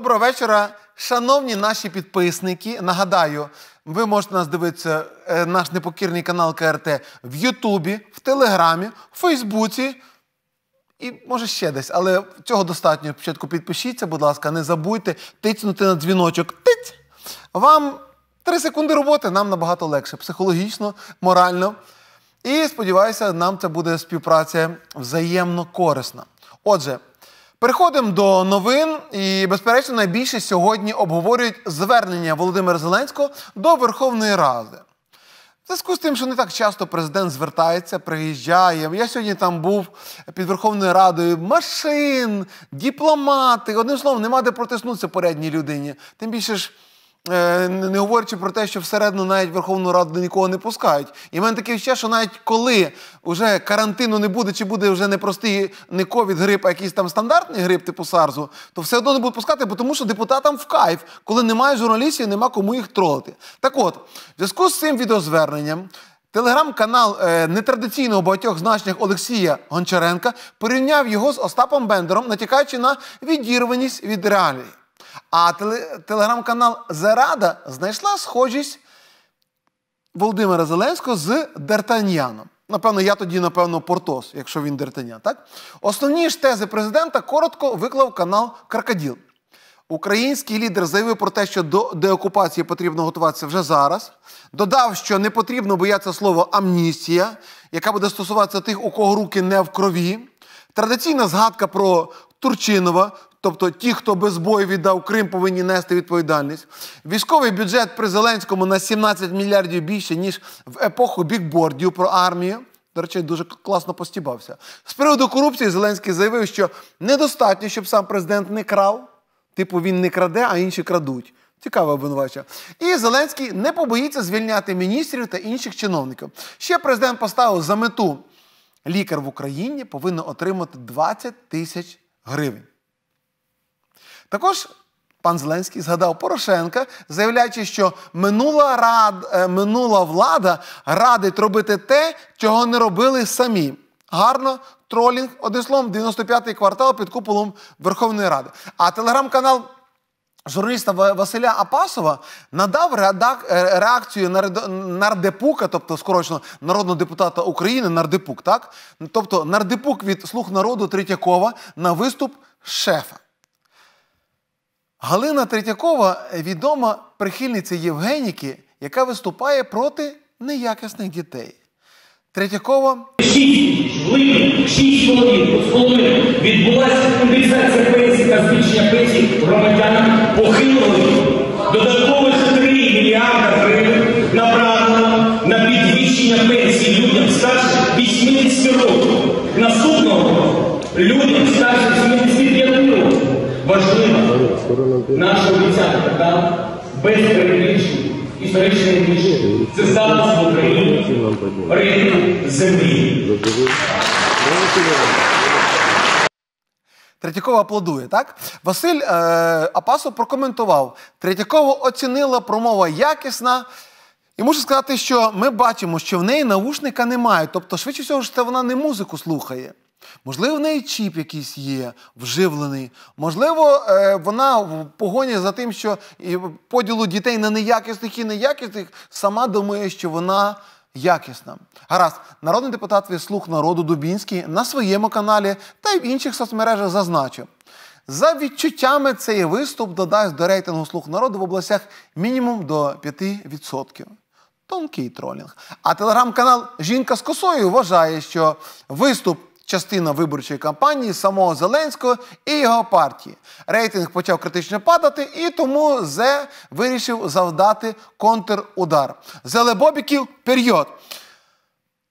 Доброго вечора, шановні наші підписники. Нагадаю, ви можете нас дивитися е, наш непокірний канал КРТ в Ютубі, в Телеграмі, в Фейсбуці і може ще десь. Але цього достатньо. Спочатку підпишіться, будь ласка, не забудьте тицнути на дзвіночок. Тить! Вам три секунди роботи нам набагато легше психологічно, морально. І сподіваюся, нам це буде співпраця взаємно корисна. Отже. Переходимо до новин, і безперечно, найбільше сьогодні обговорюють звернення Володимира Зеленського до Верховної Ради. В зв'язку з тим, що не так часто президент звертається, приїжджає. Я сьогодні там був під Верховною Радою машин, дипломати. Одним словом, нема де протиснутися порядній людині. Тим більше ж. Е, не говорячи про те, що всередину навіть Верховну Раду нікого не пускають. І в мене таке ще, що навіть коли вже карантину не буде, чи буде вже не простий не ковід грип, а якийсь там стандартний грип, типу Сарзу, то все одно не будуть пускати, бо тому що депутатам в кайф, коли немає журналістів, нема кому їх тролити. Так от, в зв'язку з цим відеозверненням. Телеграм-канал е, нетрадиційного багатьох значних Олексія Гончаренка порівняв його з Остапом Бендером, натякаючи на відірваність від реалії. А телеграм-канал Зарада знайшла схожість Володимира Зеленського з Дертаньяном. Напевно, я тоді, напевно, Портос, якщо він Дертанян. Так? Основні ж тези президента коротко виклав канал Крокоділ. Український лідер заявив про те, що до деокупації потрібно готуватися вже зараз. Додав, що не потрібно боятися слова амністія, яка буде стосуватися тих, у кого руки не в крові. Традиційна згадка про Турчинова, Тобто ті, хто без бою віддав Крим, повинні нести відповідальність. Військовий бюджет при Зеленському на 17 мільярдів більше, ніж в епоху бікбордів про армію. До речі, дуже класно постібався. З приводу корупції Зеленський заявив, що недостатньо, щоб сам президент не крав. Типу, він не краде, а інші крадуть. Цікаве обвинувачення. І Зеленський не побоїться звільняти міністрів та інших чиновників. Ще президент поставив за мету лікар в Україні повинен отримати 20 тисяч гривень. Також пан Зеленський згадав Порошенка, заявляючи, що минула рад, е, минула влада радить робити те, чого не робили самі. Гарно тролінг одислом 95-й квартал під куполом Верховної Ради. А телеграм-канал. Журналіста Василя Апасова надав е, реакцію нардепука, тобто скорочено народного депутата України, нардепук, так? Тобто нардепук від слуг народу Третьякова на виступ шефа. Галина Третьякова відома прихильниця Євгеніки, яка виступає проти неякісних дітей. Третьякова шість шість відбулася компенсація пенсії та збільшення пенсій громадянам похилої. додатково 3 мільярда гривень направлено на підвищення пенсії людям старше 80 років. Наступного людям старше Наша обіцянка без перебільшень історичної ніж це статус в Україні ринку землі. Третьякова аплодує, так? Василь е, Апасов прокоментував. Третьякова оцінила промова якісна. І можу сказати, що ми бачимо, що в неї навушника немає. Тобто, швидше всього, що вона не музику слухає. Можливо, в неї чіп якийсь є, вживлений. Можливо, е, вона в погоні за тим, що поділу дітей на неякісних і неякісних сама думає, що вона. Якісна. Гаразд, народний депутат від слуг народу Дубінський на своєму каналі та й в інших соцмережах зазначив, за відчуттями цей виступ додасть до рейтингу слуг народу в областях мінімум до 5%. Тонкий тролінг. А телеграм-канал Жінка з косою вважає, що виступ частина виборчої кампанії самого Зеленського і його партії. Рейтинг почав критично падати, і тому Зе вирішив завдати контрудар. Зелебобіків період.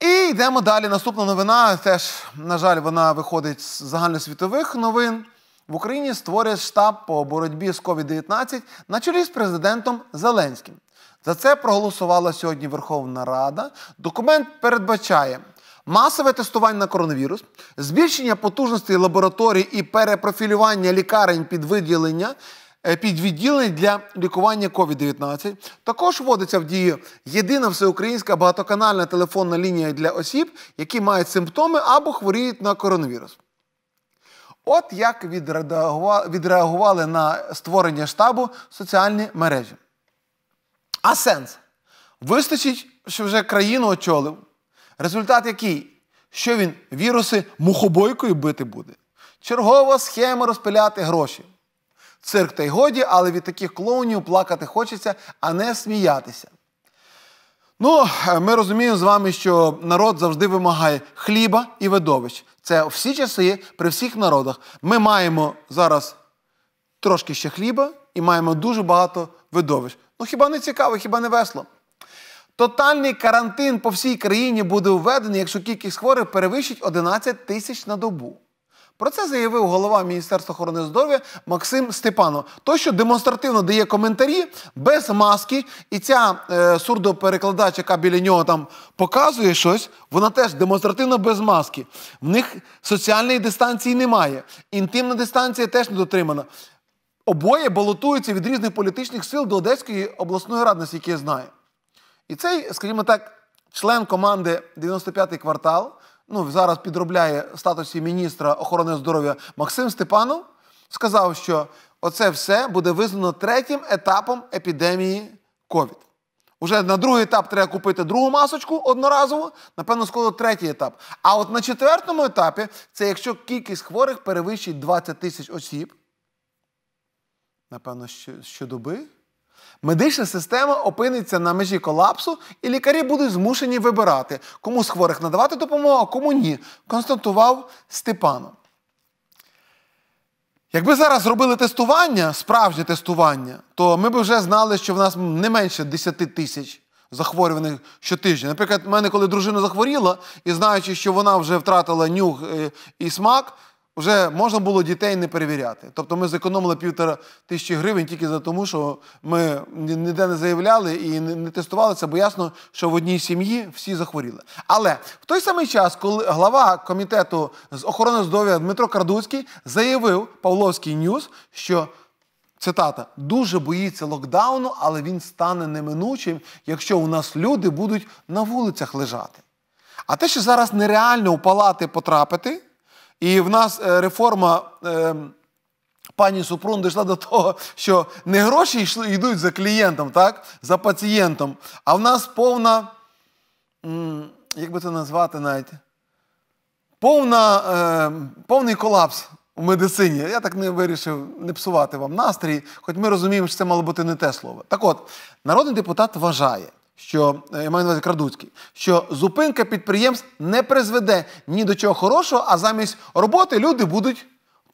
І йдемо далі. Наступна новина теж, на жаль, вона виходить з загальносвітових новин. В Україні створює штаб по боротьбі з COVID-19 на чолі з президентом Зеленським. За це проголосувала сьогодні Верховна Рада. Документ передбачає масове тестування на коронавірус, збільшення потужності лабораторій і перепрофілювання лікарень під виділення. Е, під відділень для лікування COVID-19 також вводиться в дію єдина всеукраїнська багатоканальна телефонна лінія для осіб, які мають симптоми або хворіють на коронавірус. От як відреагували на створення штабу соціальні мережі. А сенс вистачить, що вже країну очолив Результат який? Що він віруси мухобойкою бити буде? Чергова схема розпиляти гроші. Цирк та й годі, але від таких клоунів плакати хочеться, а не сміятися. Ну, ми розуміємо з вами, що народ завжди вимагає хліба і видовищ. Це всі часи при всіх народах. Ми маємо зараз трошки ще хліба і маємо дуже багато видовищ. Ну хіба не цікаво, хіба не весело? Тотальний карантин по всій країні буде введений, якщо кількість хворих перевищить 11 тисяч на добу. Про це заявив голова Міністерства охорони здоров'я Максим Степанов. То, що демонстративно дає коментарі без маски, і ця е, сурдоперекладач, яка біля нього там показує щось, вона теж демонстративно без маски. В них соціальної дистанції немає. Інтимна дистанція теж не дотримана. Обоє балотуються від різних політичних сил до Одеської обласної ради, наскільки я знаю. І цей, скажімо так, член команди 95-й квартал, ну зараз підробляє в статусі міністра охорони здоров'я Максим Степанов, сказав, що оце все буде визнано третім етапом епідемії COVID. Уже на другий етап треба купити другу масочку одноразово, напевно, скоро третій етап. А от на четвертому етапі це якщо кількість хворих перевищить 20 тисяч осіб, напевно, щодоби. Медична система опиниться на межі колапсу, і лікарі будуть змушені вибирати, кому з хворих надавати допомогу, а кому ні, констатував Степано. Якби зараз робили тестування, справжнє тестування, то ми б вже знали, що в нас не менше 10 тисяч захворюваних щотижня. Наприклад, в мене, коли дружина захворіла, і знаючи, що вона вже втратила нюх е, і смак, вже можна було дітей не перевіряти. Тобто ми зекономили півтора тисячі гривень тільки за тому, що ми ніде не заявляли і не тестувалися, бо ясно, що в одній сім'ї всі захворіли. Але в той самий час, коли глава комітету з охорони здоров'я Дмитро Кардуцький заявив Павловський Ньюс, що цитата дуже боїться локдауну, але він стане неминучим, якщо у нас люди будуть на вулицях лежати. А те, що зараз нереально у палати потрапити. І в нас е, реформа е, пані Супрун дійшла до того, що не гроші йдуть за клієнтом, так? за пацієнтом, а в нас повна, як би це назвати навіть, повна, е, повний колапс. У медицині я так не вирішив не псувати вам настрій, хоч ми розуміємо, що це мало бути не те слово. Так от, народний депутат вважає, що е, я маю на увазі Крадуцький, що зупинка підприємств не призведе ні до чого хорошого, а замість роботи люди будуть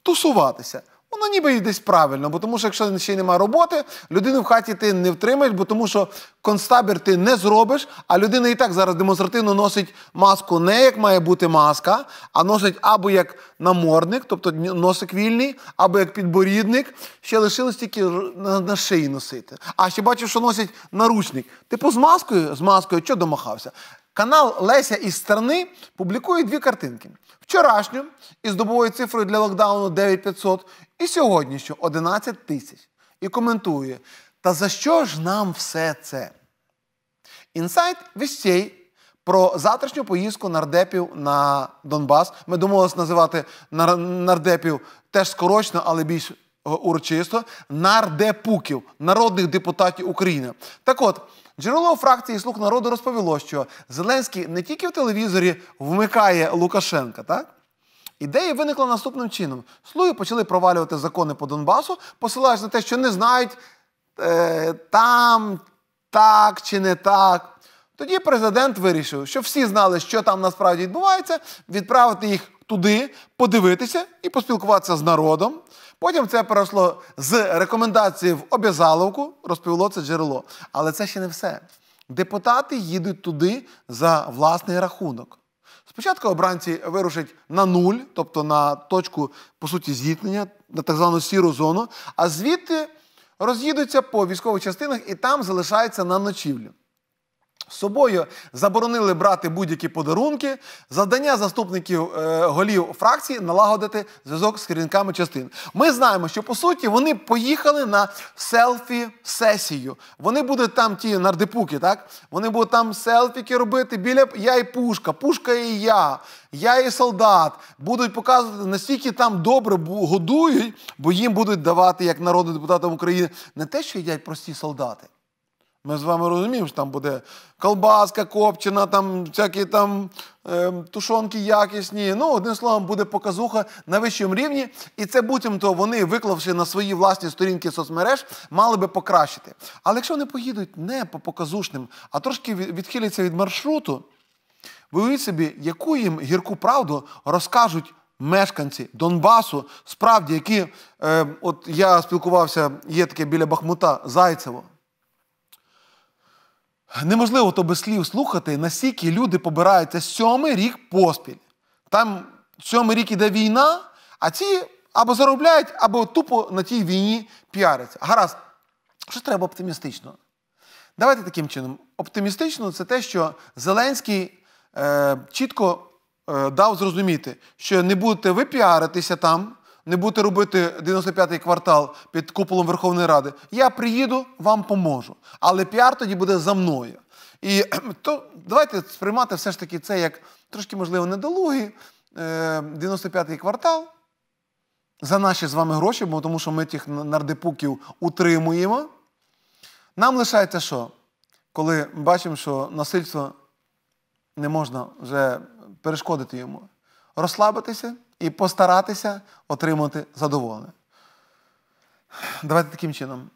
тусуватися. Воно ніби і десь правильно, бо тому що якщо ще немає роботи, людину в хаті ти не втримаєш, бо тому що концтабір ти не зробиш, а людина і так зараз демонстративно носить маску не як має бути маска, а носить або як намордник, тобто носик вільний, або як підборідник. Ще лишилось тільки на, шиї носити. А ще бачив, що носять наручник. Типу з маскою, з маскою, що домахався? Канал Леся із Стерни публікує дві картинки: вчорашню із добовою цифрою для локдауну 9500 і сьогоднішню 11 тисяч. І коментує: Та за що ж нам все це? Інсайт вістей про завтрашню поїздку нардепів на Донбас. Ми домовилися називати нардепів теж скорочно, але більш е, урочисто нардепуків, народних депутатів України. Так от. Джерело фракції слуг народу розповіло, що Зеленський не тільки в телевізорі вмикає Лукашенка, так? Ідея виникла наступним чином: слуги почали провалювати закони по Донбасу, посилаючись на те, що не знають е, там, так чи не так. Тоді президент вирішив, що всі знали, що там насправді відбувається, відправити їх туди, подивитися і поспілкуватися з народом. Потім це перейшло з рекомендації в обязаловку, розповіло це джерело. Але це ще не все. Депутати їдуть туди за власний рахунок. Спочатку обранці вирушать на нуль, тобто на точку по суті зіткнення, на так звану сіру зону, а звідти роз'їдуться по військових частинах і там залишаються на ночівлю з собою, заборонили брати будь-які подарунки, завдання заступників е, голів фракції налагодити зв'язок з керівниками частин. Ми знаємо, що по суті вони поїхали на селфі-сесію. Вони будуть там ті нардепуки, так? Вони будуть там селфіки робити біля я і пушка, пушка і я, я і солдат. Будуть показувати, настільки там добре годують, бо їм будуть давати, як народним депутатам України, не те, що їдять прості солдати. Ми з вами розуміємо, що там буде колбаска копчена, там всякі там е, тушонки якісні. Ну, одним словом, буде показуха на вищому рівні. І це буцімто вони, виклавши на свої власні сторінки соцмереж, мали би покращити. Але якщо вони поїдуть не по показушним, а трошки відхиляться від маршруту, ви уявіть собі, яку їм гірку правду розкажуть. Мешканці Донбасу, справді, які, е, от я спілкувався, є таке біля Бахмута Зайцево. Неможливо то без слів слухати, наскільки люди побираються сьомий рік поспіль. Там сьомий рік іде війна, а ці або заробляють, або тупо на тій війні піаряться. Гаразд, що треба оптимістично? Давайте таким чином. Оптимістично це те, що Зеленський е, чітко е, дав зрозуміти, що не будете ви піаритися там, не будете робити 95-й квартал під куполом Верховної Ради, я приїду, вам поможу. Але піар тоді буде за мною. І то давайте сприймати все ж таки це як трошки, можливо, недолугий е, 95-й квартал. За наші з вами гроші, бо тому що ми тих нардепуків утримуємо. Нам лишається що? Коли бачимо, що насильство не можна вже перешкодити йому, розслабитися і постаратися отримати задоволення. Давайте таким чином.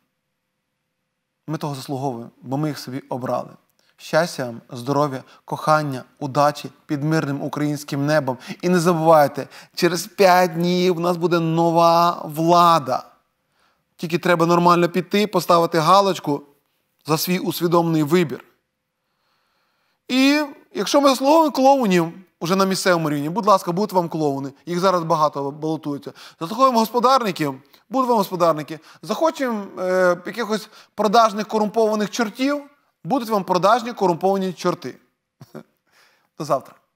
Ми того заслуговуємо, бо ми їх собі обрали. Щастя, вам, здоров'я, кохання, удачі під мирним українським небом. І не забувайте, через 5 днів у нас буде нова влада. Тільки треба нормально піти, поставити галочку за свій усвідомлений вибір. І якщо ми заслуговуємо клоунів уже на місцевому рівні. Будь ласка, будуть вам клоуни. Їх зараз багато балотується. Заслухаємо господарників, будуть вам господарники. Захочемо е, якихось продажних корумпованих чортів, будуть вам продажні корумповані чорти. До завтра.